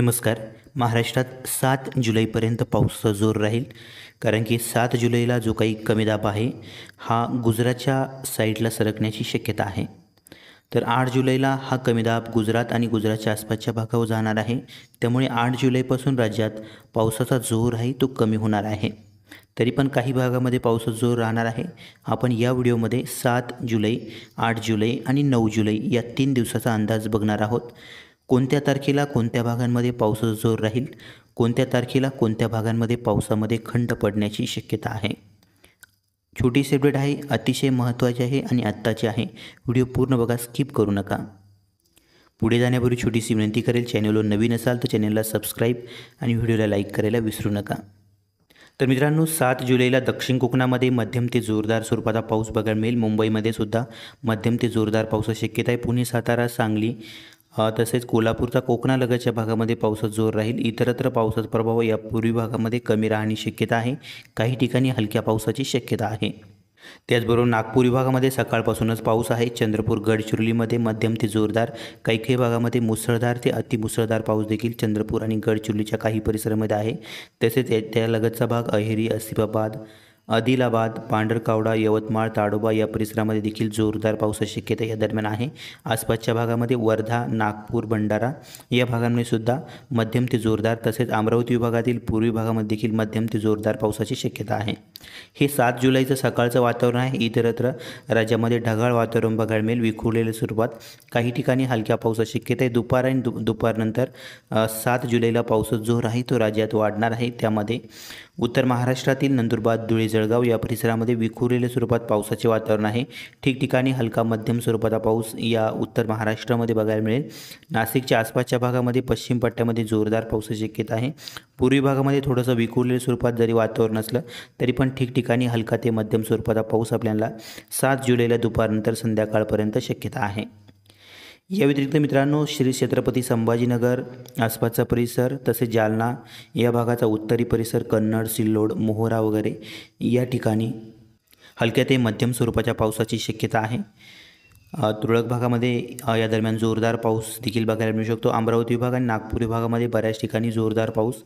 नमस्कार महाराष्ट्रात सात जुलैपर्यंत पाऊस जोर राहील कारण की सात जुलैला जो काही कमी दाब आहे हा गुजरातच्या साईडला सरकण्याची शक्यता आहे तर आठ जुलैला हा कमी दाब गुजरात आणि गुजरातच्या आसपासच्या भागावर जाणार आहे त्यामुळे आठ जुलैपासून राज्यात पावसाचा जोर आहे तो कमी होणार आहे तरी पण काही भागामध्ये पावसाचा जोर राहणार आहे आपण या व्हिडिओमध्ये सात जुलै आठ जुलै आणि नऊ जुलै या तीन दिवसाचा अंदाज बघणार आहोत कोणत्या तारखेला कोणत्या भागांमध्ये पावसाचा जोर राहील कोणत्या तारखेला कोणत्या भागांमध्ये पावसामध्ये खंड पडण्याची शक्यता आहे छोटीशी अपडेट आहे अतिशय महत्त्वाची आहे आणि आत्ताची आहे व्हिडिओ पूर्ण बघा स्किप करू नका पुढे जाण्यापूर्वी छोटीशी विनंती करेल चॅनलवर नवीन असाल तर चॅनलला सबस्क्राईब आणि व्हिडिओला लाईक करायला विसरू नका तर मित्रांनो सात जुलैला दक्षिण कोकणामध्ये मध्यम ते जोरदार स्वरूपाचा पाऊस बघायला मिळेल मुंबईमध्ये सुद्धा मध्यम ते जोरदार पावसाची शक्यता आहे पुणे सातारा सांगली तसेच कोल्हापूरचा कोकणालगतच्या भागामध्ये पावसाचा जोर राहील इतरत्र पावसाचा प्रभाव या पूर्वी भागामध्ये कमी राहण्याची शक्यता आहे काही ठिकाणी हलक्या पावसाची शक्यता आहे त्याचबरोबर नागपूर विभागामध्ये सकाळपासूनच पाऊस आहे चंद्रपूर गडचिरोलीमध्ये मध्यम ते जोरदार काही काही भागामध्ये मुसळधार ते अतिमुसळधार पाऊस देखील चंद्रपूर आणि गडचिरोलीच्या काही परिसरामध्ये आहे तसेच त्यालगतचा भाग अहेरी असिफाबाद आदिलाबाद पांढरकावडा यवतमाळ ताडोबा या परिसरामध्ये देखील जोरदार पावसाची शक्यता या दरम्यान आहे आसपासच्या भागामध्ये वर्धा नागपूर भंडारा या भागांमध्ये सुद्धा मध्यम ते जोरदार तसेच अमरावती विभागातील पूर्वी भागामध्ये देखील मध्यम ते जोरदार पावसाची शक्यता आहे हे सात जुलैचं सकाळचं वातावरण आहे इतरत्र राज्यामध्ये ढगाळ वातावरण बघायला मिळेल विखुरलेली सुरुवात काही ठिकाणी हलक्या पावसाची शक्यता आहे दुपार आणि दु दुपारनंतर सात जुलैला पावसाचा जोर आहे तो राज्यात वाढणार आहे त्यामध्ये उत्तर महाराष्ट्रातील नंदुरबार धुळे जळगाव या परिसरामध्ये विखुरलेल्या स्वरूपात पावसाचे वातावरण आहे ठिकठिकाणी हलका मध्यम स्वरूपाचा पाऊस या उत्तर महाराष्ट्रामध्ये बघायला मिळेल नाशिकच्या आसपासच्या भागामध्ये पश्चिम पट्ट्यामध्ये जोरदार पावसाची शक्यता आहे पूर्वी भागामध्ये थोडंसं विखुरलेल्या स्वरूपात जरी वातावरण असलं तरी पण ठिकठिकाणी हलका ते मध्यम स्वरूपाचा पाऊस आपल्याला सात जुलैला दुपारनंतर संध्याकाळपर्यंत शक्यता आहे या व्यतिरिक्त मित्रांनो श्री छत्रपती संभाजीनगर आसपासचा परिसर तसेच जालना या भागाचा उत्तरी परिसर कन्नड सिल्लोड मोहोरा वगैरे या ठिकाणी हलक्या ते मध्यम स्वरूपाच्या पावसाची शक्यता आहे तुरळक भागामध्ये या दरम्यान जोरदार पाऊस देखील बघायला मिळू शकतो अमरावती विभाग आणि नागपूर विभागामध्ये बऱ्याच ठिकाणी जोरदार पाऊस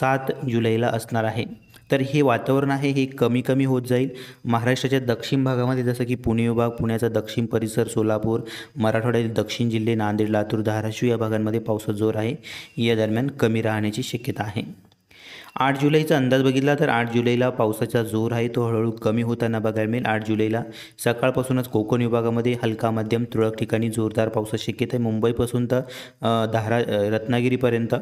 सात जुलैला असणार आहे तर हे वातावरण आहे हे कमी कमी होत जाईल महाराष्ट्राच्या दक्षिण भागामध्ये जसं की पुणे विभाग पुण्याचा दक्षिण परिसर सोलापूर मराठवाड्यातील दक्षिण जिल्हे नांदेड लातूर धाराशिव या भागांमध्ये पावसाचा जोर आहे या दरम्यान कमी राहण्याची शक्यता आहे आठ जुलैचा अंदाज बघितला तर आठ जुलैला पावसाचा जोर आहे तो हळूहळू कमी होताना बघायला मिळेल आठ जुलैला सकाळपासूनच कोकण विभागामध्ये हलका मध्यम तुरळक ठिकाणी जोरदार पावसाची शक्यता आहे मुंबईपासून तर धारा रत्नागिरीपर्यंत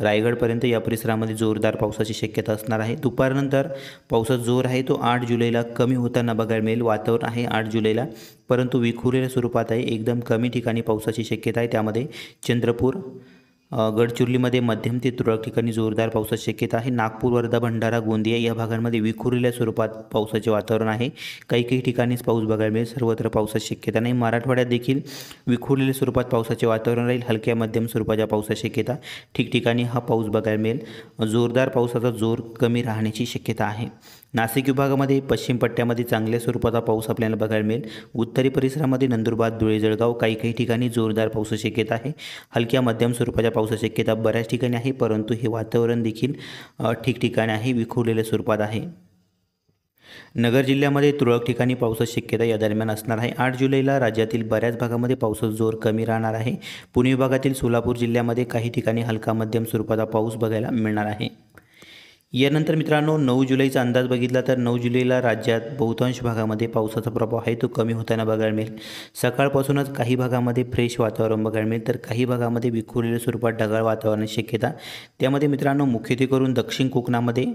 रायगडपर्यंत या परिसरामध्ये जोरदार पावसाची शक्यता असणार आहे दुपारनंतर पावसाचा जोर आहे तो आठ जुलैला कमी होताना बघायला मिळेल वातावरण आहे आठ जुलैला परंतु विखुरलेल्या स्वरूपात आहे एकदम कमी ठिकाणी पावसाची शक्यता आहे त्यामध्ये चंद्रपूर गडचिरोलीमध्ये मध्यम ते तुरळक ठिकाणी जोरदार पावसाची शक्यता आहे नागपूर वर्धा भंडारा गोंदिया या भागांमध्ये विखुरलेल्या स्वरूपात पावसाचे वातावरण आहे काही काही ठिकाणीच पाऊस बघायला मिळेल सर्वत्र पावसाची शक्यता नाही मराठवाड्यात देखील विखुरलेल्या स्वरूपात पावसाचे वातावरण राहील हलक्या मध्यम स्वरूपाच्या पावसाची शक्यता ठिकठिकाणी हा पाऊस बघायला मिळेल जोरदार पावसाचा जोर कमी राहण्याची शक्यता आहे नाशिक विभागामध्ये पश्चिम पट्ट्यामध्ये चांगल्या स्वरूपाचा पाऊस आपल्याला बघायला मिळेल उत्तरी परिसरामध्ये नंदुरबार धुळे जळगाव काही काही ठिकाणी जोरदार पाऊस शक्यता आहे हलक्या मध्यम स्वरूपाच्या पावसाची शक्यता बऱ्याच ठिकाणी आहे परंतु हे वातावरण देखील ठिकठिकाणी आहे विखुरलेल्या स्वरूपात आहे नगर जिल्ह्यामध्ये तुरळक ठिकाणी पावसाची शक्यता या दरम्यान असणार आहे आठ जुलैला राज्यातील बऱ्याच भागामध्ये पावसाचा जोर कमी राहणार आहे पुणे विभागातील सोलापूर जिल्ह्यामध्ये काही ठिकाणी हलका मध्यम स्वरूपाचा पाऊस बघायला मिळणार आहे यानंतर मित्रांनो नऊ जुलैचा अंदाज बघितला तर नऊ जुलैला राज्यात बहुतांश भागामध्ये पावसाचा प्रभाव आहे तो कमी होताना बघायला मिळेल सकाळपासूनच काही भागामध्ये फ्रेश वातावरण बघायला मिळेल तर काही भागामध्ये विखुरलेल्या स्वरूपात ढगाळ वातावरण शक्यता त्यामध्ये मित्रांनो मुख्यत्वे करून दक्षिण कोकणामध्ये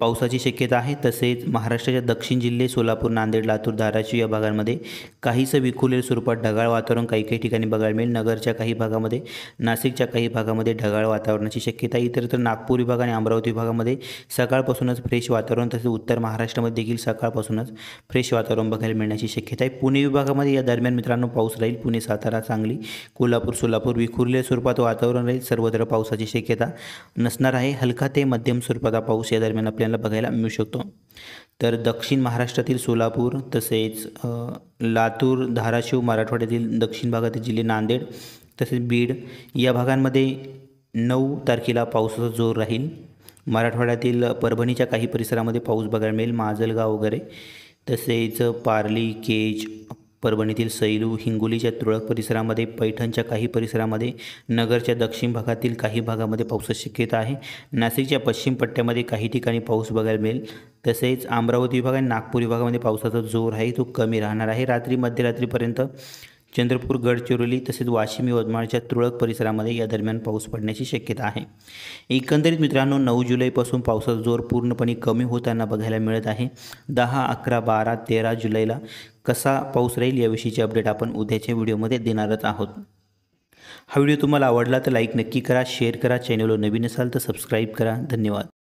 पावसाची शक्यता आहे तसेच महाराष्ट्राच्या दक्षिण जिल्हे सोलापूर नांदेड लातूर धाराशिव या भागांमध्ये काहीसं विखुरलेल्या स्वरूपात ढगाळ वातावरण काही काही ठिकाणी बघायला मिळेल नगरच्या काही भागामध्ये नाशिकच्या काही भागामध्ये ढगाळ वातावरणाची शक्यता इतर तर नागपूर विभाग आणि अमरावती विभागामध्ये सकाळपासूनच फ्रेश वातावरण तसेच उत्तर महाराष्ट्रामध्ये देखील सकाळपासूनच फ्रेश वातावरण बघायला मिळण्याची शक्यता आहे पुणे विभागामध्ये या दरम्यान मित्रांनो पाऊस राहील पुणे सातारा सांगली कोल्हापूर सोलापूर विखुरलेल्या स्वरूपात वातावरण राहील सर्वत्र पावसाची शक्यता नसणार आहे हलका ते मध्यम स्वरूपाचा पाऊस या दरम्यान आपल्या आपल्याला बघायला मिळू शकतो तर दक्षिण महाराष्ट्रातील सोलापूर तसेच लातूर धाराशिव मराठवाड्यातील दक्षिण भागातील जिल्हे नांदेड तसेच बीड या भागांमध्ये नऊ तारखेला पावसाचा जोर राहील मराठवाड्यातील परभणीच्या काही परिसरामध्ये पाऊस बघायला मिळेल माजलगाव वगैरे तसेच पारली केज परभणीतील सैलू हिंगोलीच्या तुळक परिसरामध्ये पैठणच्या काही परिसरामध्ये नगरच्या दक्षिण भागातील काही भागामध्ये पावसाची शक्यता आहे नाशिकच्या पश्चिम पट्ट्यामध्ये काही ठिकाणी पाऊस बघायला मिळेल तसेच अमरावती विभाग आणि नागपूर विभागामध्ये पावसाचा जोर आहे तो कमी राहणार आहे रात्री मध्यरात्रीपर्यंत चंद्रपूर गडचिरोली तसेच वाशिम यवतमाळच्या तुरळक परिसरामध्ये या दरम्यान पाऊस पडण्याची शक्यता आहे एकंदरीत मित्रांनो नऊ जुलैपासून पावसाचा जोर पूर्णपणे कमी होताना बघायला मिळत आहे दहा अकरा बारा तेरा जुलैला कसा पाऊस राहील याविषयीचे अपडेट आपण उद्याच्या व्हिडिओमध्ये देणारच आहोत हा व्हिडिओ तुम्हाला आवडला तर लाईक नक्की करा शेअर करा चॅनलवर नवीन असाल तर सबस्क्राईब करा धन्यवाद